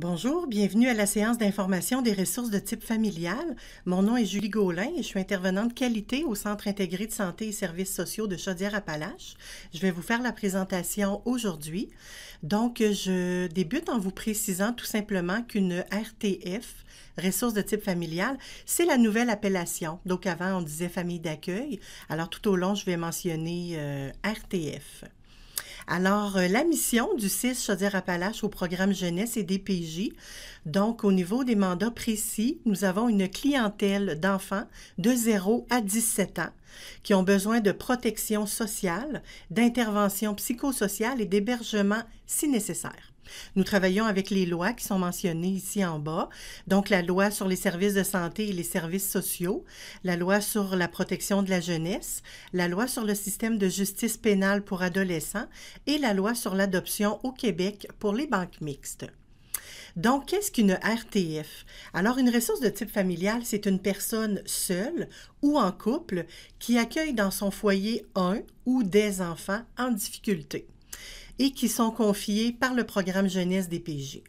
Bonjour, bienvenue à la séance d'information des ressources de type familial. Mon nom est Julie Gaulin et je suis intervenante qualité au Centre intégré de santé et services sociaux de Chaudière-Appalaches. Je vais vous faire la présentation aujourd'hui. Donc, je débute en vous précisant tout simplement qu'une RTF, ressource de type familial, c'est la nouvelle appellation. Donc, avant, on disait famille d'accueil. Alors, tout au long, je vais mentionner euh, RTF. Alors, euh, la mission du CIS Chaudière-Appalaches au programme jeunesse et DPJ, donc au niveau des mandats précis, nous avons une clientèle d'enfants de 0 à 17 ans qui ont besoin de protection sociale, d'intervention psychosociale et d'hébergement si nécessaire. Nous travaillons avec les lois qui sont mentionnées ici en bas, donc la loi sur les services de santé et les services sociaux, la loi sur la protection de la jeunesse, la loi sur le système de justice pénale pour adolescents et la loi sur l'adoption au Québec pour les banques mixtes. Donc, qu'est-ce qu'une RTF? Alors, une ressource de type familial, c'est une personne seule ou en couple qui accueille dans son foyer un ou des enfants en difficulté et qui sont confiés par le programme jeunesse des PJ.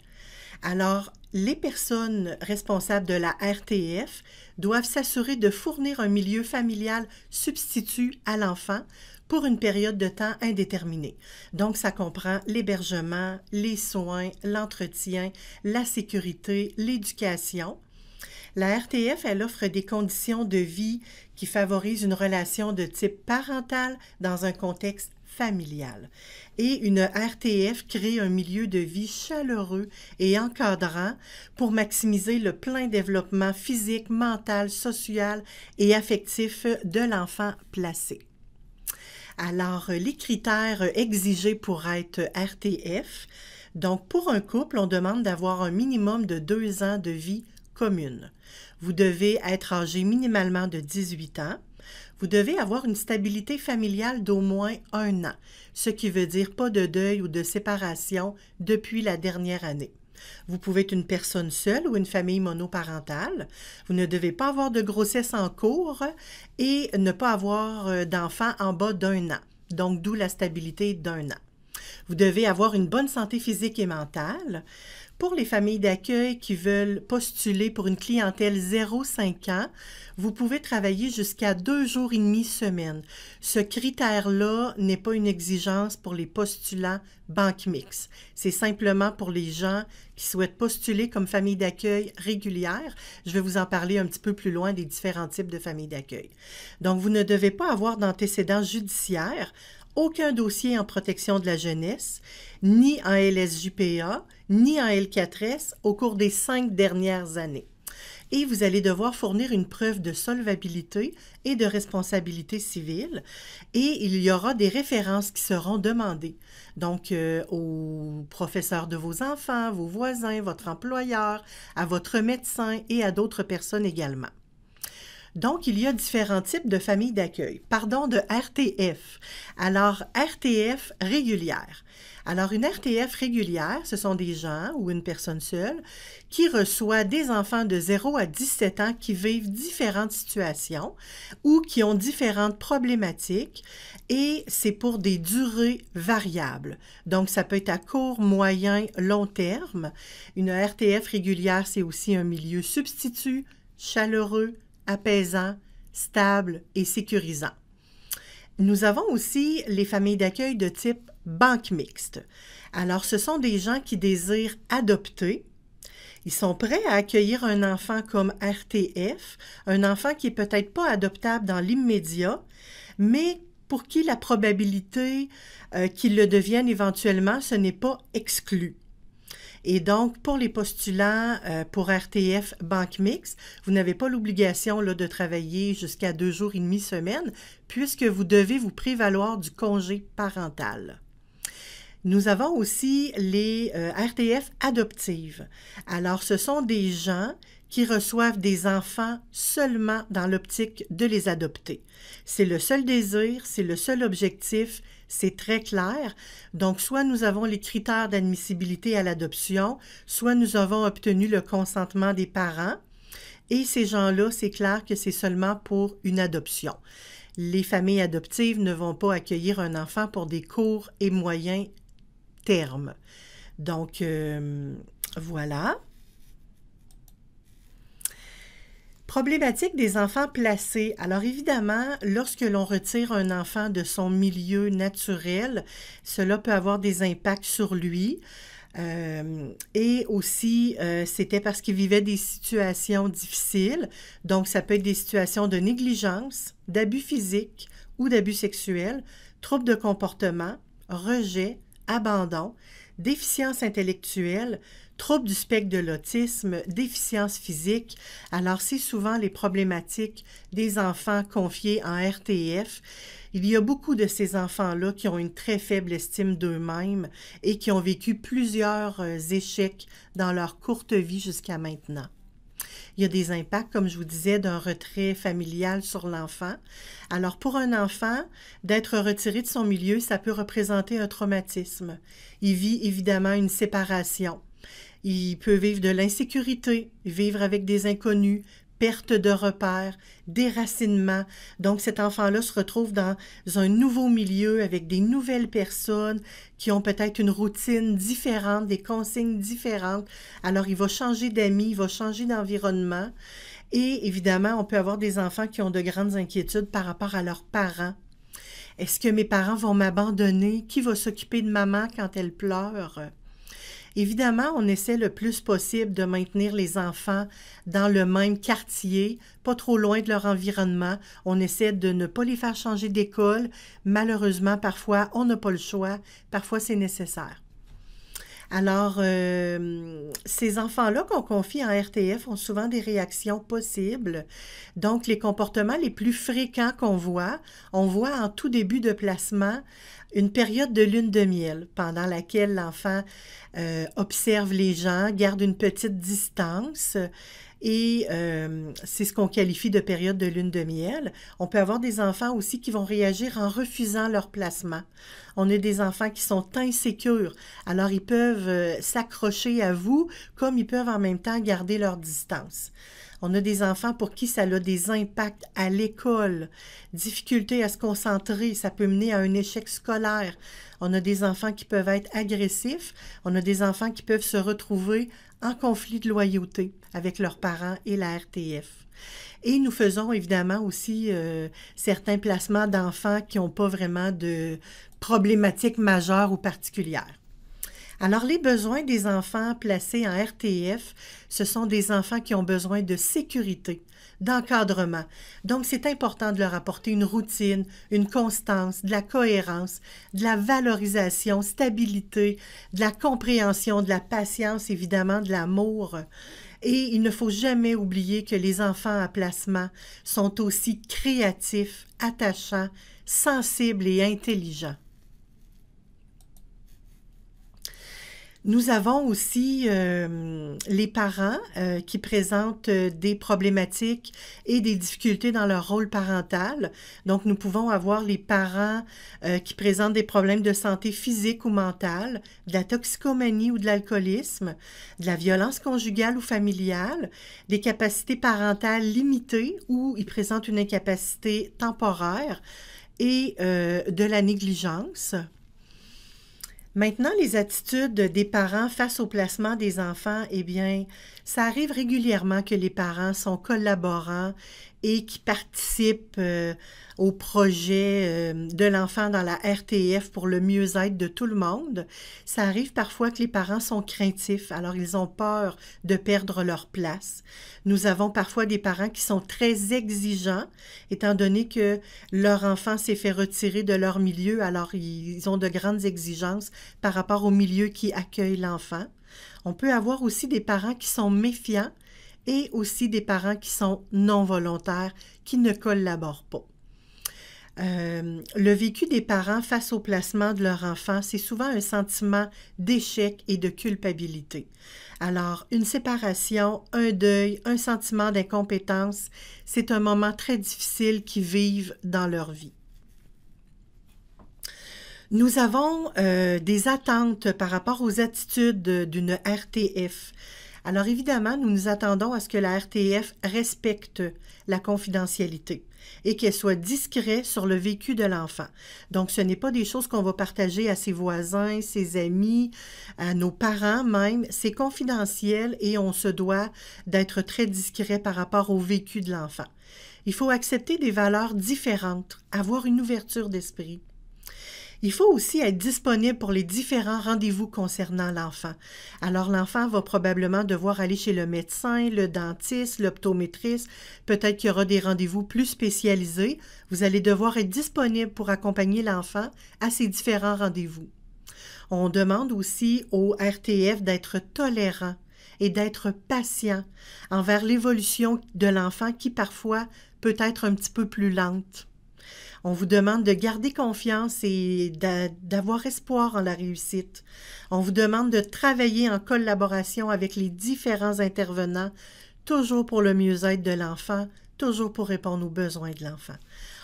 Alors, les personnes responsables de la RTF doivent s'assurer de fournir un milieu familial substitut à l'enfant pour une période de temps indéterminée. Donc, ça comprend l'hébergement, les soins, l'entretien, la sécurité, l'éducation. La RTF, elle offre des conditions de vie qui favorisent une relation de type parental dans un contexte familiale. Et une RTF crée un milieu de vie chaleureux et encadrant pour maximiser le plein développement physique, mental, social et affectif de l'enfant placé. Alors, les critères exigés pour être RTF, donc, pour un couple, on demande d'avoir un minimum de deux ans de vie commune. Vous devez être âgé minimalement de 18 ans. Vous devez avoir une stabilité familiale d'au moins un an, ce qui veut dire pas de deuil ou de séparation depuis la dernière année. Vous pouvez être une personne seule ou une famille monoparentale. Vous ne devez pas avoir de grossesse en cours et ne pas avoir euh, d'enfant en bas d'un an. Donc, d'où la stabilité d'un an. Vous devez avoir une bonne santé physique et mentale. Pour les familles d'accueil qui veulent postuler pour une clientèle 0-5 ans, vous pouvez travailler jusqu'à deux jours et demi semaine. Ce critère-là n'est pas une exigence pour les postulants banque Mix. C'est simplement pour les gens qui souhaitent postuler comme famille d'accueil régulière. Je vais vous en parler un petit peu plus loin des différents types de familles d'accueil. Donc, vous ne devez pas avoir d'antécédents judiciaires aucun dossier en protection de la jeunesse, ni en LSJPA, ni en L4S au cours des cinq dernières années. Et vous allez devoir fournir une preuve de solvabilité et de responsabilité civile. Et il y aura des références qui seront demandées. Donc, euh, aux professeurs de vos enfants, vos voisins, votre employeur, à votre médecin et à d'autres personnes également. Donc, il y a différents types de familles d'accueil. Pardon, de RTF. Alors, RTF régulière. Alors, une RTF régulière, ce sont des gens ou une personne seule qui reçoit des enfants de 0 à 17 ans qui vivent différentes situations ou qui ont différentes problématiques et c'est pour des durées variables. Donc, ça peut être à court, moyen, long terme. Une RTF régulière, c'est aussi un milieu substitut, chaleureux, apaisant, stable et sécurisant. Nous avons aussi les familles d'accueil de type banque mixte. Alors, ce sont des gens qui désirent adopter. Ils sont prêts à accueillir un enfant comme RTF, un enfant qui n'est peut-être pas adoptable dans l'immédiat, mais pour qui la probabilité euh, qu'il le devienne éventuellement, ce n'est pas exclu. Et donc, pour les postulants euh, pour RTF Banque Mix, vous n'avez pas l'obligation de travailler jusqu'à deux jours et demi semaine, puisque vous devez vous prévaloir du congé parental. Nous avons aussi les euh, RTF adoptives. Alors, ce sont des gens qui reçoivent des enfants seulement dans l'optique de les adopter. C'est le seul désir, c'est le seul objectif, c'est très clair. Donc, soit nous avons les critères d'admissibilité à l'adoption, soit nous avons obtenu le consentement des parents. Et ces gens-là, c'est clair que c'est seulement pour une adoption. Les familles adoptives ne vont pas accueillir un enfant pour des courts et moyens termes. Donc, euh, voilà. Problématique des enfants placés. Alors évidemment, lorsque l'on retire un enfant de son milieu naturel, cela peut avoir des impacts sur lui. Euh, et aussi, euh, c'était parce qu'il vivait des situations difficiles. Donc, ça peut être des situations de négligence, d'abus physique ou d'abus sexuel, troubles de comportement, rejet, abandon, déficience intellectuelle, troubles du spectre de l'autisme, déficience physique. Alors, c'est souvent les problématiques des enfants confiés en RTF. Il y a beaucoup de ces enfants-là qui ont une très faible estime d'eux-mêmes et qui ont vécu plusieurs euh, échecs dans leur courte vie jusqu'à maintenant. Il y a des impacts, comme je vous disais, d'un retrait familial sur l'enfant. Alors, pour un enfant, d'être retiré de son milieu, ça peut représenter un traumatisme. Il vit évidemment une séparation. Il peut vivre de l'insécurité, vivre avec des inconnus, perte de repères, déracinement. Donc cet enfant-là se retrouve dans un nouveau milieu avec des nouvelles personnes qui ont peut-être une routine différente, des consignes différentes. Alors il va changer d'amis, il va changer d'environnement. Et évidemment, on peut avoir des enfants qui ont de grandes inquiétudes par rapport à leurs parents. Est-ce que mes parents vont m'abandonner? Qui va s'occuper de maman quand elle pleure? Évidemment, on essaie le plus possible de maintenir les enfants dans le même quartier, pas trop loin de leur environnement. On essaie de ne pas les faire changer d'école. Malheureusement, parfois, on n'a pas le choix. Parfois, c'est nécessaire. Alors, euh, ces enfants-là qu'on confie en RTF ont souvent des réactions possibles. Donc, les comportements les plus fréquents qu'on voit, on voit en tout début de placement une période de lune de miel pendant laquelle l'enfant euh, observe les gens, garde une petite distance, et euh, c'est ce qu'on qualifie de période de lune de miel. On peut avoir des enfants aussi qui vont réagir en refusant leur placement. On a des enfants qui sont insécures. Alors, ils peuvent euh, s'accrocher à vous comme ils peuvent en même temps garder leur distance. On a des enfants pour qui ça a des impacts à l'école, difficulté à se concentrer, ça peut mener à un échec scolaire. On a des enfants qui peuvent être agressifs, on a des enfants qui peuvent se retrouver en conflit de loyauté avec leurs parents et la RTF. Et nous faisons évidemment aussi euh, certains placements d'enfants qui n'ont pas vraiment de problématiques majeures ou particulières. Alors, les besoins des enfants placés en RTF, ce sont des enfants qui ont besoin de sécurité, d'encadrement. Donc, c'est important de leur apporter une routine, une constance, de la cohérence, de la valorisation, stabilité, de la compréhension, de la patience, évidemment, de l'amour. Et il ne faut jamais oublier que les enfants à placement sont aussi créatifs, attachants, sensibles et intelligents. Nous avons aussi euh, les parents euh, qui présentent euh, des problématiques et des difficultés dans leur rôle parental. Donc, nous pouvons avoir les parents qui présentent des problèmes de santé physique ou mentale, de la toxicomanie ou de l'alcoolisme, de la violence conjugale ou familiale, des capacités parentales limitées ou ils présentent une incapacité temporaire et de la négligence. Maintenant, les attitudes des parents face au placement des enfants, eh bien, ça arrive régulièrement que les parents sont collaborants et qui participent euh, au projet euh, de l'enfant dans la RTF pour le mieux-être de tout le monde. Ça arrive parfois que les parents sont craintifs, alors ils ont peur de perdre leur place. Nous avons parfois des parents qui sont très exigeants, étant donné que leur enfant s'est fait retirer de leur milieu, alors ils ont de grandes exigences par rapport au milieu qui accueille l'enfant. On peut avoir aussi des parents qui sont méfiants et aussi des parents qui sont non volontaires, qui ne collaborent pas. Euh, le vécu des parents face au placement de leur enfant, c'est souvent un sentiment d'échec et de culpabilité. Alors, une séparation, un deuil, un sentiment d'incompétence, c'est un moment très difficile qu'ils vivent dans leur vie. Nous avons euh, des attentes par rapport aux attitudes d'une RTF. Alors évidemment, nous nous attendons à ce que la RTF respecte la confidentialité et qu'elle soit discrète sur le vécu de l'enfant. Donc, ce n'est pas des choses qu'on va partager à ses voisins, ses amis, à nos parents même. C'est confidentiel et on se doit d'être très discret par rapport au vécu de l'enfant. Il faut accepter des valeurs différentes, avoir une ouverture d'esprit. Il faut aussi être disponible pour les différents rendez-vous concernant l'enfant. Alors l'enfant va probablement devoir aller chez le médecin, le dentiste, l'optométriste, peut-être qu'il y aura des rendez-vous plus spécialisés. Vous allez devoir être disponible pour accompagner l'enfant à ces différents rendez-vous. On demande aussi au RTF d'être tolérant et d'être patient envers l'évolution de l'enfant qui parfois peut être un petit peu plus lente. On vous demande de garder confiance et d'avoir espoir en la réussite. On vous demande de travailler en collaboration avec les différents intervenants, toujours pour le mieux-être de l'enfant, toujours pour répondre aux besoins de l'enfant.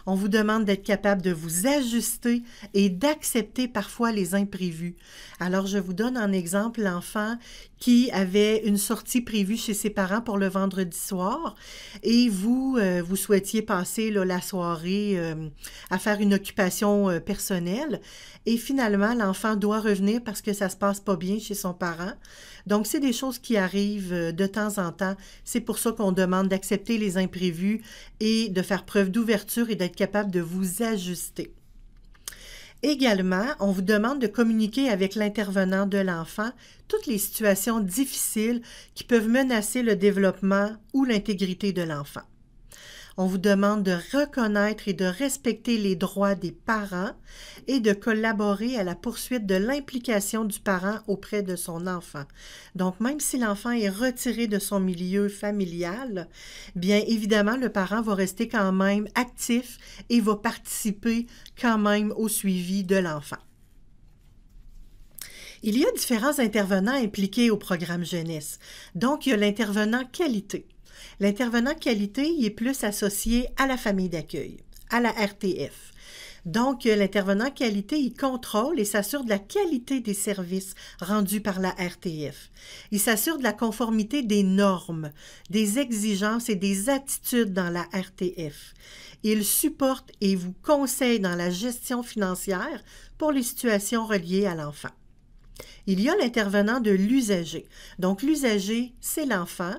On vous demande d'être capable de vous ajuster et d'accepter parfois les imprévus. Alors, je vous donne un exemple, l'enfant qui avait une sortie prévue chez ses parents pour le vendredi soir et vous, euh, vous souhaitiez passer la soirée euh, à faire une occupation euh, personnelle et finalement l'enfant doit revenir parce que ça se passe pas bien chez son parent. Donc c'est des choses qui arrivent de temps en temps. C'est pour ça qu'on demande d'accepter les imprévus et de faire preuve d'ouverture et d'être capable de vous ajuster. Également, on vous demande de communiquer avec l'intervenant de l'enfant toutes les situations difficiles qui peuvent menacer le développement ou l'intégrité de l'enfant. On vous demande de reconnaître et de respecter les droits des parents et de collaborer à la poursuite de l'implication du parent auprès de son enfant. Donc, même si l'enfant est retiré de son milieu familial, bien évidemment, le parent va rester quand même actif et va participer quand même au suivi de l'enfant. Il y a différents intervenants impliqués au programme jeunesse. Donc, il y a l'intervenant qualité. L'intervenant qualité, y est plus associé à la famille d'accueil, à la RTF. Donc, euh, l'intervenant qualité, y contrôle et s'assure de la qualité des services rendus par la RTF. Il s'assure de la conformité des normes, des exigences et des attitudes dans la RTF. Il supporte et vous conseille dans la gestion financière pour les situations reliées à l'enfant. Il y a l'intervenant de l'usager. Donc l'usager, c'est l'enfant.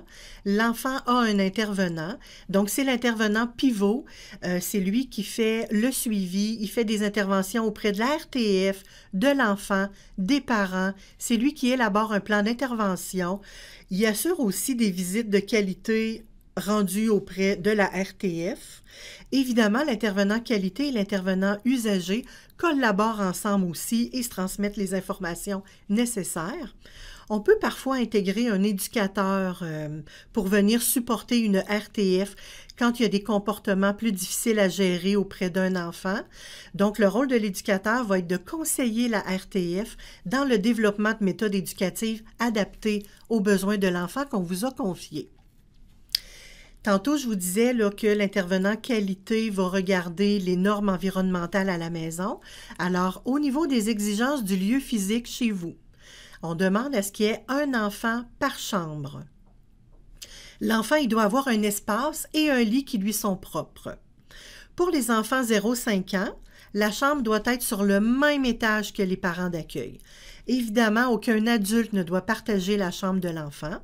L'enfant a un intervenant. Donc c'est l'intervenant pivot. Euh, c'est lui qui fait le suivi. Il fait des interventions auprès de la RTF, de l'enfant, des parents. C'est lui qui élabore un plan d'intervention. Il assure aussi des visites de qualité rendu auprès de la RTF. Évidemment, l'intervenant qualité et l'intervenant usager collaborent ensemble aussi et se transmettent les informations nécessaires. On peut parfois intégrer un éducateur euh, pour venir supporter une RTF quand il y a des comportements plus difficiles à gérer auprès d'un enfant. Donc, le rôle de l'éducateur va être de conseiller la RTF dans le développement de méthodes éducatives adaptées aux besoins de l'enfant qu'on vous a confié. Tantôt, je vous disais que l'intervenant qualité va regarder les normes environnementales à la maison. Alors, au niveau des exigences du lieu physique chez vous, on demande à ce qu'il y ait un enfant par chambre. L'enfant, il doit avoir un espace et un lit qui lui sont propres. Pour les enfants 0-5 ans, la chambre doit être sur le même étage que les parents d'accueil. Évidemment, aucun adulte ne doit partager la chambre de l'enfant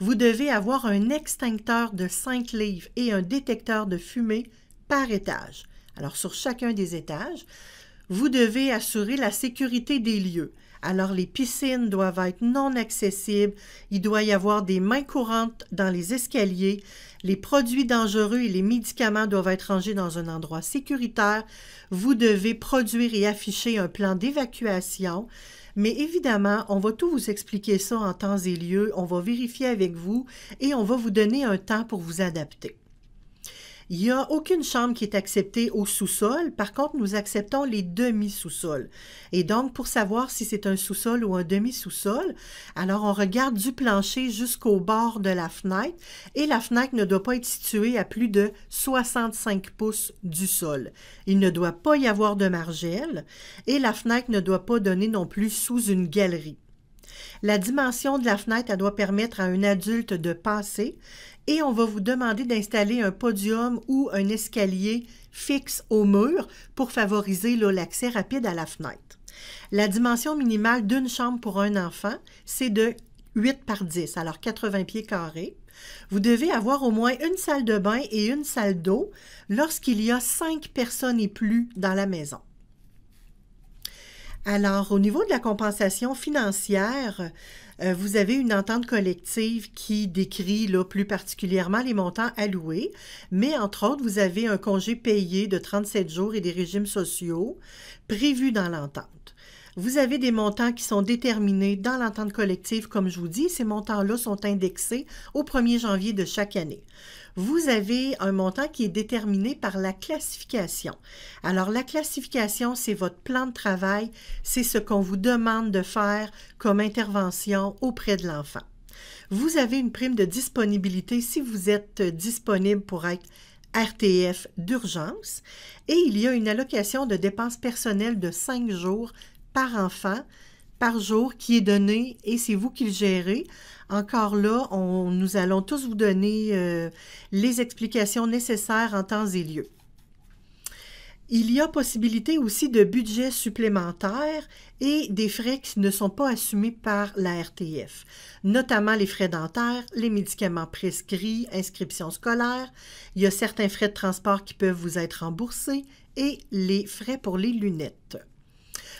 vous devez avoir un extincteur de 5 livres et un détecteur de fumée par étage. Alors, sur chacun des étages, vous devez assurer la sécurité des lieux. Alors, les piscines doivent être non accessibles, il doit y avoir des mains courantes dans les escaliers, les produits dangereux et les médicaments doivent être rangés dans un endroit sécuritaire. Vous devez produire et afficher un plan d'évacuation. Mais évidemment, on va tout vous expliquer ça en temps et lieu, on va vérifier avec vous et on va vous donner un temps pour vous adapter. Il n'y a aucune chambre qui est acceptée au sous-sol. Par contre, nous acceptons les demi-sous-sols. Et donc, pour savoir si c'est un sous-sol ou un demi-sous-sol, alors on regarde du plancher jusqu'au bord de la fenêtre et la fenêtre ne doit pas être située à plus de 65 pouces du sol. Il ne doit pas y avoir de margelle et la fenêtre ne doit pas donner non plus sous une galerie. La dimension de la fenêtre, doit permettre à un adulte de passer et on va vous demander d'installer un podium ou un escalier fixe au mur pour favoriser l'accès rapide à la fenêtre. La dimension minimale d'une chambre pour un enfant, c'est de 8 par 10, alors 80 pieds carrés. Vous devez avoir au moins une salle de bain et une salle d'eau lorsqu'il y a 5 personnes et plus dans la maison. Alors, au niveau de la compensation financière, euh, vous avez une entente collective qui décrit là, plus particulièrement les montants alloués, mais entre autres, vous avez un congé payé de 37 jours et des régimes sociaux prévus dans l'entente. Vous avez des montants qui sont déterminés dans l'entente collective, comme je vous dis. Ces montants-là sont indexés au 1er janvier de chaque année. Vous avez un montant qui est déterminé par la classification. Alors, la classification, c'est votre plan de travail, c'est ce qu'on vous demande de faire comme intervention auprès de l'enfant. Vous avez une prime de disponibilité si vous êtes disponible pour être RTF d'urgence et il y a une allocation de dépenses personnelles de 5 jours par enfant par jour qui est donné et c'est vous qui le gérez. Encore là, nous allons tous vous donner euh, les explications nécessaires en temps et lieu. Il y a possibilité aussi de budget supplémentaires et des frais qui ne sont pas assumés par la RTF, notamment les frais dentaires, les médicaments prescrits, inscriptions scolaires, il y a certains frais de transport qui peuvent vous être remboursés et les frais pour les lunettes.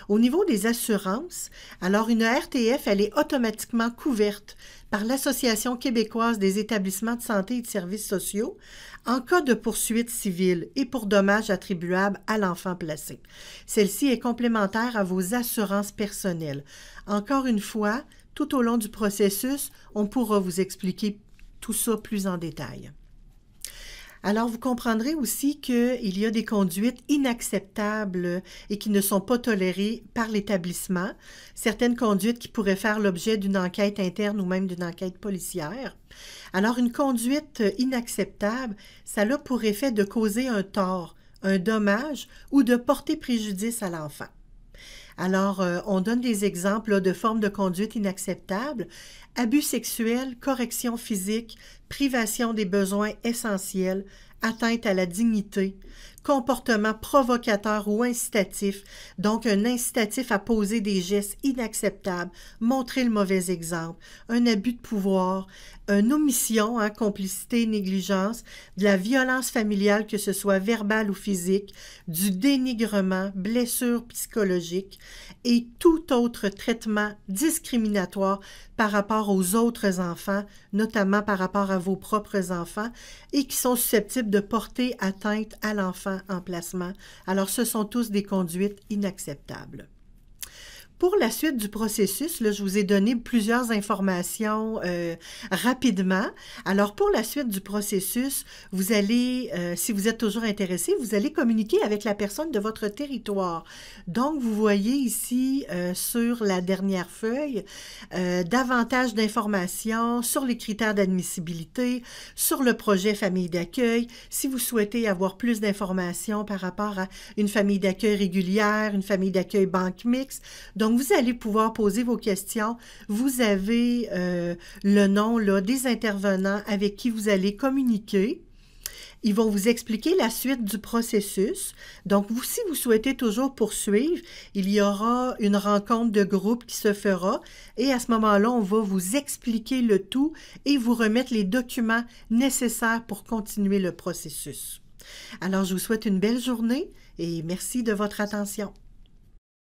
Au niveau des assurances, alors une RTF, elle est automatiquement couverte par l'Association québécoise des établissements de santé et de services sociaux en cas de poursuite civile et pour dommages attribuables à l'enfant placé. Celle-ci est complémentaire à vos assurances personnelles. Encore une fois, tout au long du processus, on pourra vous expliquer tout ça plus en détail. Alors, vous comprendrez aussi qu'il y a des conduites inacceptables et qui ne sont pas tolérées par l'établissement, certaines conduites qui pourraient faire l'objet d'une enquête interne ou même d'une enquête policière. Alors, une conduite inacceptable, ça a pour effet de causer un tort, un dommage ou de porter préjudice à l'enfant. Alors, euh, on donne des exemples de formes de conduite inacceptables, abus sexuels, correction physique, privation des besoins essentiels, atteinte à la dignité, comportement provocateur ou incitatif, donc un incitatif à poser des gestes inacceptables, montrer le mauvais exemple, un abus de pouvoir, une omission, hein, complicité, négligence, de la violence familiale, que ce soit verbale ou physique, du dénigrement, blessure psychologique et tout autre traitement discriminatoire par rapport aux autres enfants, notamment par rapport à vos propres enfants, et qui sont susceptibles de porter atteinte à l'enfant emplacement, Alors ce sont tous des conduites inacceptables. Pour la suite du processus, là, je vous ai donné plusieurs informations euh, rapidement. Alors, pour la suite du processus, vous allez, euh, si vous êtes toujours intéressé, vous allez communiquer avec la personne de votre territoire. Donc, vous voyez ici euh, sur la dernière feuille davantage d'informations sur les critères d'admissibilité, sur le projet famille d'accueil. Si vous souhaitez avoir plus d'informations par rapport à une famille d'accueil régulière, une famille d'accueil banque mixte, donc, vous allez pouvoir poser vos questions. Vous avez euh, le nom des intervenants avec qui vous allez communiquer. Ils vont vous expliquer la suite du processus. Donc, vous, si vous souhaitez toujours poursuivre, il y aura une rencontre de groupe qui se fera et à ce moment-là, on va vous expliquer le tout et vous remettre les documents nécessaires pour continuer le processus. Alors, je vous souhaite une belle journée et merci de votre attention.